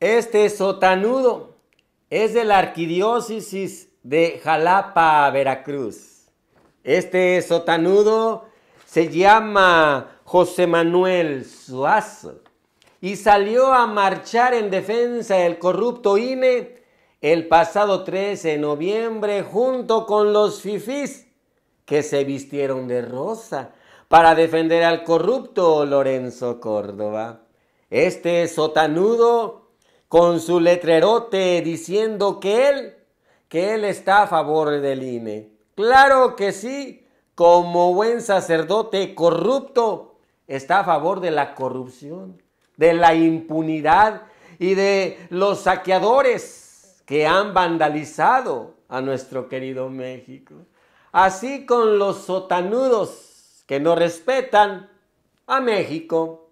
Este sotanudo es de la arquidiócesis de Jalapa, Veracruz. Este sotanudo se llama José Manuel Suazo y salió a marchar en defensa del corrupto INE el pasado 13 de noviembre junto con los fifís que se vistieron de rosa para defender al corrupto Lorenzo Córdoba. Este sotanudo con su letrerote diciendo que él, que él está a favor del INE. Claro que sí, como buen sacerdote corrupto, está a favor de la corrupción, de la impunidad y de los saqueadores que han vandalizado a nuestro querido México. Así con los sotanudos que no respetan a México.